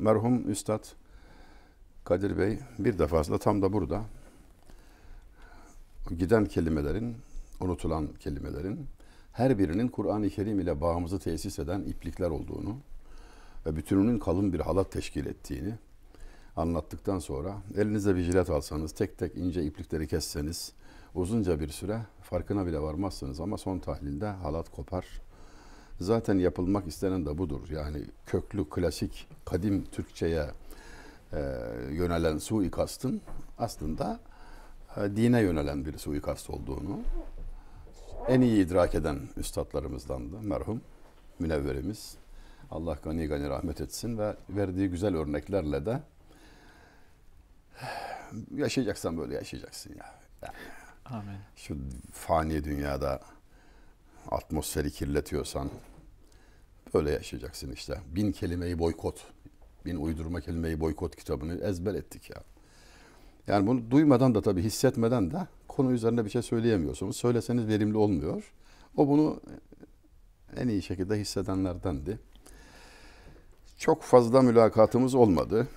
Merhum Üstad Kadir Bey bir defasında tam da burada giden kelimelerin, unutulan kelimelerin her birinin Kur'an-ı Kerim ile bağımızı tesis eden iplikler olduğunu ve bütününün kalın bir halat teşkil ettiğini anlattıktan sonra elinize bir jilet alsanız, tek tek ince iplikleri kesseniz uzunca bir süre farkına bile varmazsınız ama son tahlilde halat kopar Zaten yapılmak istenen de budur. Yani köklü, klasik, kadim Türkçe'ye e, yönelen suikastın aslında e, dine yönelen bir suikast olduğunu en iyi idrak eden üstadlarımızdan da merhum münevverimiz. Allah gani gani rahmet etsin ve verdiği güzel örneklerle de yaşayacaksan böyle yaşayacaksın ya. Yani Amin. Şu fani dünyada atmosferi kirletiyorsan, Öyle yaşayacaksın işte. Bin kelimeyi boykot. Bin uydurma kelimeyi boykot kitabını ezber ettik ya. Yani bunu duymadan da tabii hissetmeden de konu üzerine bir şey söyleyemiyorsunuz. Söyleseniz verimli olmuyor. O bunu en iyi şekilde hissedenlerdendi. Çok fazla mülakatımız olmadı.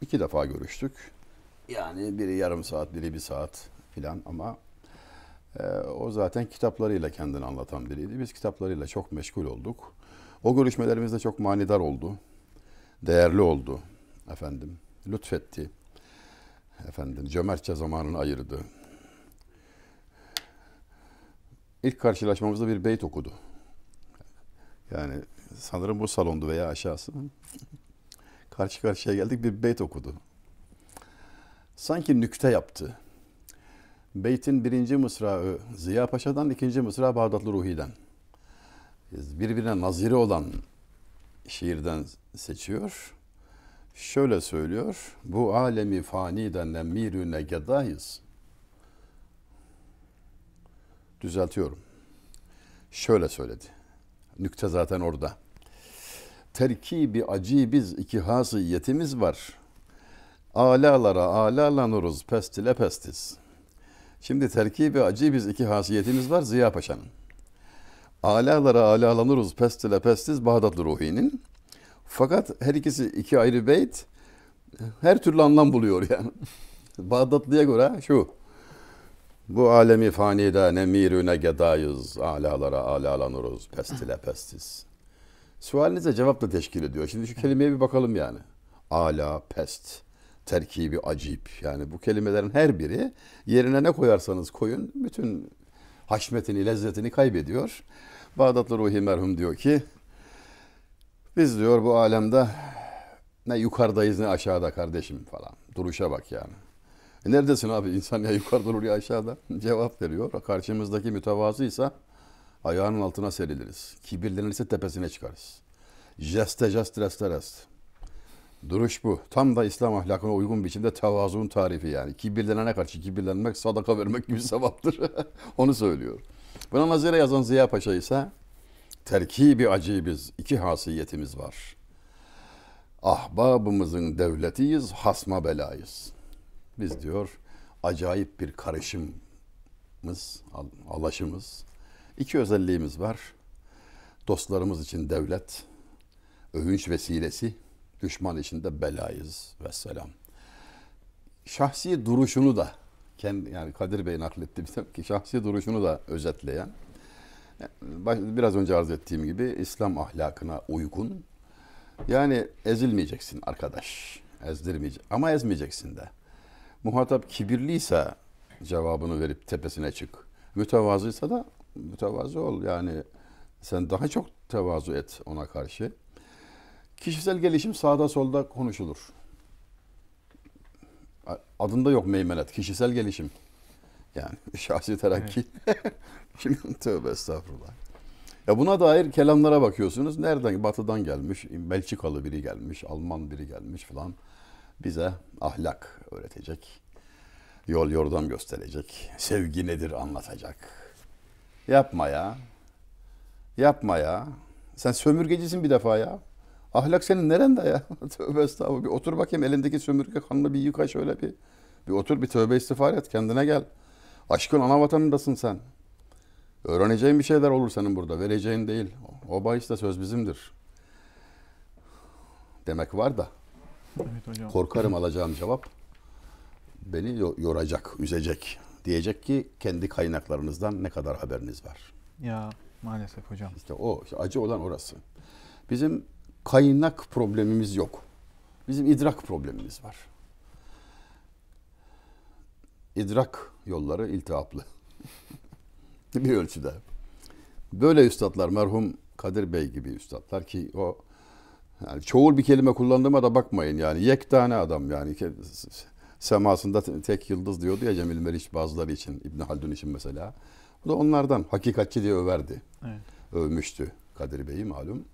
İki defa görüştük. Yani biri yarım saat, biri bir saat filan ama ee, o zaten kitaplarıyla kendini anlatan biriydi. Biz kitaplarıyla çok meşgul olduk. O görüşmelerimiz de çok manidar oldu. Değerli oldu efendim. Lütfetti. Efendim cömertçe zamanını ayırdı. İlk karşılaşmamızda bir beyt okudu. Yani sanırım bu salondu veya aşağısı. Karşı karşıya geldik bir beyt okudu. Sanki nükte yaptı Beyt'in birinci mısrağı Ziya Paşa'dan, ikinci Mısra Bağdatlı Ruhi'den. Birbirine naziri olan şiirden seçiyor. Şöyle söylüyor. Bu alemi faniden emirüne gedayız. Düzeltiyorum. Şöyle söyledi. Nükte zaten orada. Terkibi biz iki yetimiz var. Alalara alalanuruz pestile pestiz. Şimdi terkibi biz iki hasiyetimiz var Ziya Paşa'nın. Alalara alalanırız pestile pestiz Bağdatlı Ruhi'nin. Fakat her ikisi iki ayrı beyt her türlü anlam buluyor yani. Bağdatlı'ya göre şu. Bu alemi fanide ne mirüne gedayız, alalara alalanırız, pestile pestiz. Sualinize cevap da teşkil ediyor. Şimdi şu kelimeye bir bakalım yani. Ala, pest terkibi acip. Yani bu kelimelerin her biri yerine ne koyarsanız koyun bütün haşmetini, lezzetini kaybediyor. Bağdatlı Ruhi merhum diyor ki biz diyor bu alemde ne yukarıdayız ne aşağıda kardeşim falan. Duruşa bak yani. E neredesin abi? İnsan ya yukarıda olur ya aşağıda. Cevap veriyor. Karşımızdaki mütevazıysa ayağının altına seriliriz. Kibirlenirse tepesine çıkarız. Jeste jest rest rest. Duruş bu. Tam da İslam ahlakına uygun biçimde tevazuun tarifi yani. Kibirlenene karşı kibirlenmek sadaka vermek gibi sevaptır. Onu söylüyor. Buna nazire yazan Ziya Paşa ise terkibi acibiz. iki hasiyetimiz var. Ahbabımızın devletiyiz, hasma belayız. Biz diyor acayip bir karışımız, alaşımız. İki özelliğimiz var. Dostlarımız için devlet, övünç vesilesi, Düşman içinde belayız ve selam. Şahsi duruşunu da kendi yani Kadir Bey nakletti bize ki şahsi duruşunu da özetleyen biraz önce arz ettiğim gibi İslam ahlakına uygun. Yani ezilmeyeceksin arkadaş. Ezdirmeyecek ama ezmeyeceksin de. Muhatap kibirliyse cevabını verip tepesine çık. Mütevazıysa da mütevazı ol. Yani sen daha çok tevazu et ona karşı. Kişisel gelişim sağda solda konuşulur. Adında yok meymenet. Kişisel gelişim. Yani şahsi terakki. Evet. tövbe estağfurullah. Ya buna dair kelamlara bakıyorsunuz. Nereden? Batı'dan gelmiş, Belçikalı biri gelmiş, Alman biri gelmiş falan. Bize ahlak öğretecek. Yol yordam gösterecek. Sevgi nedir anlatacak. Yapma ya. Yapma ya. Sen sömürgecisin bir defa ya. Ahlak senin nerede ya? tövbe estağfurullah. Bir otur bakayım elindeki sömürge kanını bir yıka şöyle bir. Bir otur bir tövbe istiğfar et kendine gel. Aşkın ana vatanındasın sen. Öğreneceğin bir şeyler olur senin burada. Vereceğin değil. O işte söz bizimdir. Demek var da. Evet hocam. Korkarım alacağım cevap beni yoracak, üzecek. Diyecek ki kendi kaynaklarınızdan ne kadar haberiniz var. Ya maalesef hocam. İşte o işte acı olan orası. Bizim kaynak problemimiz yok. Bizim idrak problemimiz var. İdrak yolları iltihaplı. bir ölçüde. Böyle üstadlar merhum Kadir Bey gibi üstadlar ki o yani çoğul bir kelime kullandığıma da bakmayın yani yek yektane adam yani semasında tek yıldız diyordu ya Cemil Meriç bazıları için İbn Haldun için mesela. Bu da onlardan hakikatçi diye överdi. Evet. Övmüştü Kadir Bey'i malum.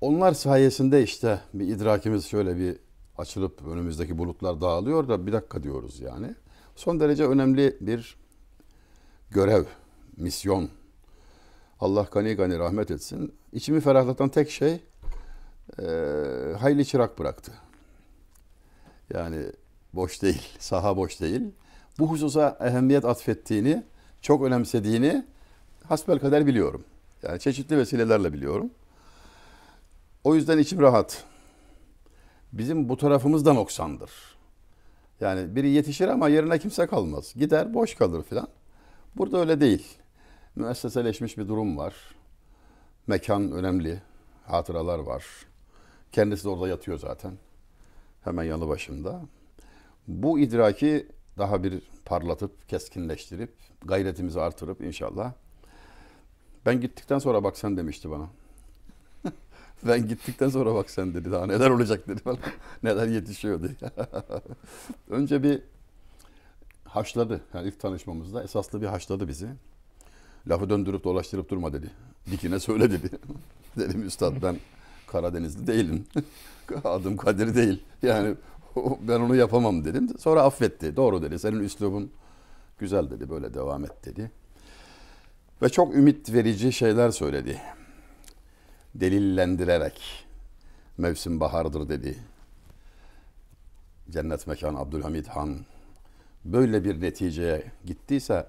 Onlar sayesinde işte bir idrakimiz şöyle bir açılıp önümüzdeki bulutlar dağılıyor da bir dakika diyoruz yani. Son derece önemli bir görev, misyon. Allah gani gani rahmet etsin. İçimi ferahlatan tek şey e, hayli çırak bıraktı. Yani boş değil, saha boş değil. Bu hususa ehemmiyet atfettiğini, çok önemsediğini hasbel kader biliyorum. Yani çeşitli vesilelerle biliyorum. O yüzden içim rahat. Bizim bu tarafımız da noksandır. Yani biri yetişir ama yerine kimse kalmaz. Gider boş kalır filan. Burada öyle değil. Müesseseleşmiş bir durum var. Mekan önemli. Hatıralar var. Kendisi de orada yatıyor zaten. Hemen yanı başımda. Bu idraki daha bir parlatıp, keskinleştirip, gayretimizi artırıp inşallah. Ben gittikten sonra bak sen demişti bana ben gittikten sonra bak sen dedi daha neler olacak dedi falan. neler yetişiyordu. Önce bir haşladı. Yani ilk tanışmamızda esaslı bir haşladı bizi. Lafı döndürüp dolaştırıp durma dedi. Dikine söyle dedi. Dedim üstad ben Karadenizli değilim. Adım Kadir değil. Yani ben onu yapamam dedim. Sonra affetti. Doğru dedi. Senin üslubun güzel dedi. Böyle devam et dedi. Ve çok ümit verici şeyler söyledi delillendirerek mevsim bahardır dedi. Cennet Mekan Abdülhamid Han böyle bir neticeye gittiyse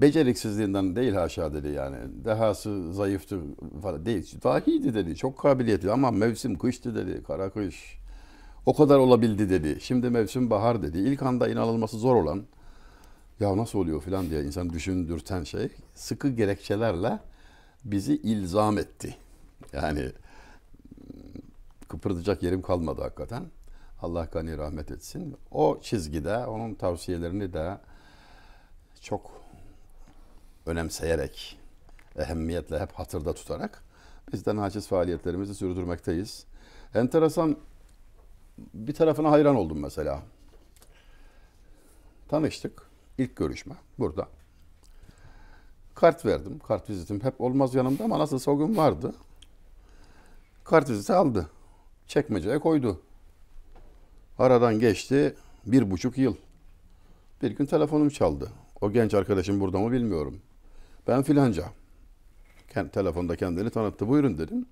beceriksizliğinden değil haşa dedi yani. Dehası zayıftı falan değil. Dahiydi dedi. Çok kabiliyetli ama mevsim kıştı dedi. Kara kış. O kadar olabildi dedi. Şimdi mevsim bahar dedi. İlk anda inanılması zor olan ya nasıl oluyor falan diye insan düşündürten şey sıkı gerekçelerle bizi ilzam etti. Yani kıpırdayacak yerim kalmadı hakikaten. Allah gani rahmet etsin. O çizgide onun tavsiyelerini de çok önemseyerek, ehemmiyetle hep hatırda tutarak biz de naçiz faaliyetlerimizi sürdürmekteyiz. Enteresan bir tarafına hayran oldum mesela. Tanıştık. ilk görüşme burada. Kart verdim. Kart vizitim hep olmaz yanımda ama nasıl o gün vardı. Kartviziti aldı. Çekmeceye koydu. Aradan geçti bir buçuk yıl. Bir gün telefonum çaldı. O genç arkadaşım burada mı bilmiyorum. Ben filanca. Telefonda kendini tanıttı. Buyurun dedim.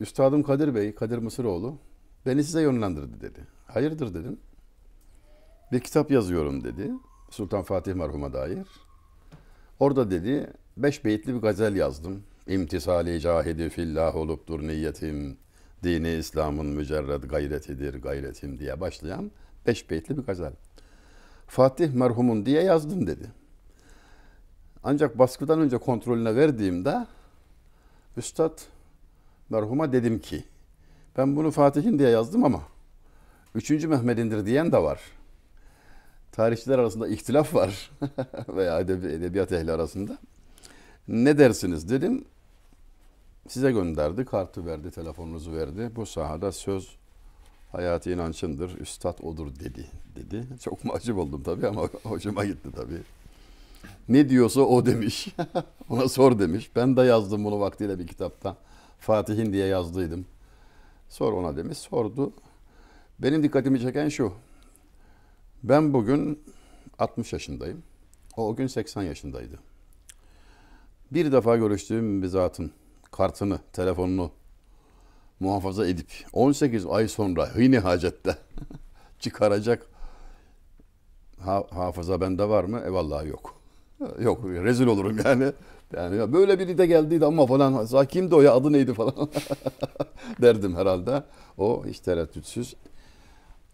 Üstadım Kadir Bey, Kadir Mısıroğlu beni size yönlendirdi dedi. Hayırdır dedim. Bir kitap yazıyorum dedi. Sultan Fatih merhuma dair. Orada dedi beş beyitli bir gazel yazdım. İmtisali cahidi fillah oluptur niyetim. Dini İslam'ın mücerred gayretidir gayretim diye başlayan beş beytli bir gazel. Fatih merhumun diye yazdım dedi. Ancak baskıdan önce kontrolüne verdiğimde Üstad merhuma dedim ki ben bunu Fatih'in diye yazdım ama üçüncü Mehmet'indir diyen de var. Tarihçiler arasında ihtilaf var veya edebiyat ehli arasında. Ne dersiniz dedim. Size gönderdi, kartı verdi, telefonunuzu verdi. Bu sahada söz hayatı inancındır, üstad odur dedi. dedi. Çok mahcup oldum tabii ama hoşuma gitti tabii. Ne diyorsa o demiş. Ona sor demiş. Ben de yazdım bunu vaktiyle bir kitapta. Fatih'in diye yazdıydım. Sor ona demiş. Sordu. Benim dikkatimi çeken şu. Ben bugün 60 yaşındayım. O, o gün 80 yaşındaydı bir defa görüştüğüm bir zatın kartını, telefonunu muhafaza edip 18 ay sonra yine hacette çıkaracak ha hafıza bende var mı? E vallahi yok. Yok rezil olurum yani. Yani ya böyle biri de geldiydi ama falan. Kimdi o ya adı neydi falan derdim herhalde. O hiç tereddütsüz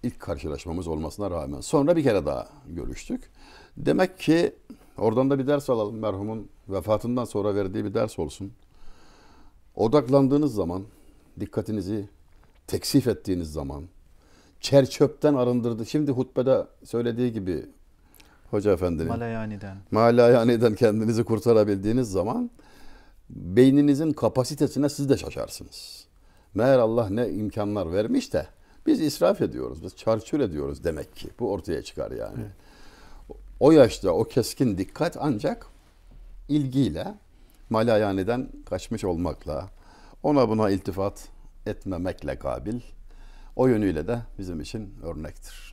ilk karşılaşmamız olmasına rağmen. Sonra bir kere daha görüştük. Demek ki Oradan da bir ders alalım merhumun vefatından sonra verdiği bir ders olsun. Odaklandığınız zaman, dikkatinizi teksif ettiğiniz zaman, çerçöpten arındırdı. Şimdi hutbede söylediği gibi Hoca Efendi'nin. Malayani'den. Malayani'den kendinizi kurtarabildiğiniz zaman beyninizin kapasitesine siz de şaşarsınız. Meğer Allah ne imkanlar vermiş de biz israf ediyoruz, biz çarçur ediyoruz demek ki. Bu ortaya çıkar yani. Evet. O yaşta o keskin dikkat ancak ilgiyle, malayaniden kaçmış olmakla, ona buna iltifat etmemekle kabil. O yönüyle de bizim için örnektir.